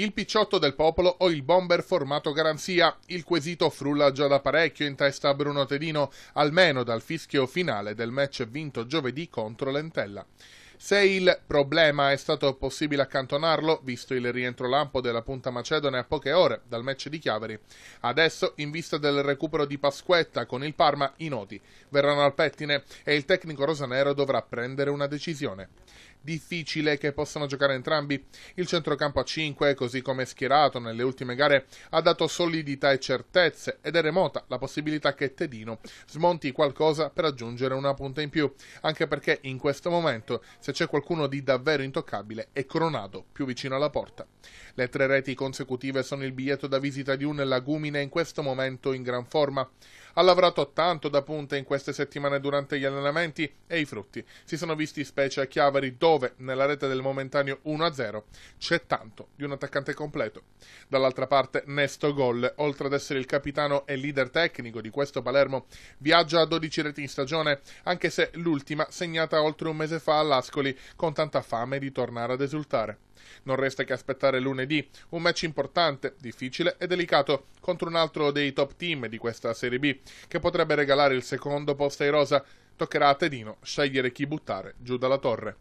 Il picciotto del popolo o il bomber formato garanzia? Il quesito frulla già da parecchio in testa a Bruno Tedino, almeno dal fischio finale del match vinto giovedì contro Lentella. Se il problema è stato possibile accantonarlo, visto il rientro lampo della punta macedone a poche ore dal match di Chiaveri, adesso, in vista del recupero di Pasquetta con il Parma, i noti verranno al pettine e il tecnico rosanero dovrà prendere una decisione. Difficile che possano giocare entrambi. Il centrocampo a 5, così come schierato nelle ultime gare, ha dato solidità e certezze ed è remota la possibilità che Tedino smonti qualcosa per aggiungere una punta in più, anche perché in questo momento si se c'è qualcuno di davvero intoccabile, è Coronato, più vicino alla porta. Le tre reti consecutive sono il biglietto da visita di un lagumine in questo momento in gran forma. Ha lavorato tanto da punta in queste settimane durante gli allenamenti e i frutti si sono visti specie a Chiavari dove, nella rete del momentaneo 1-0, c'è tanto di un attaccante completo. Dall'altra parte Nesto Gol, oltre ad essere il capitano e leader tecnico di questo Palermo, viaggia a 12 reti in stagione, anche se l'ultima segnata oltre un mese fa all'Ascoli con tanta fame di tornare ad esultare. Non resta che aspettare lunedì, un match importante, difficile e delicato contro un altro dei top team di questa Serie B, che potrebbe regalare il secondo posto ai Rosa. Toccherà a Tedino scegliere chi buttare giù dalla torre.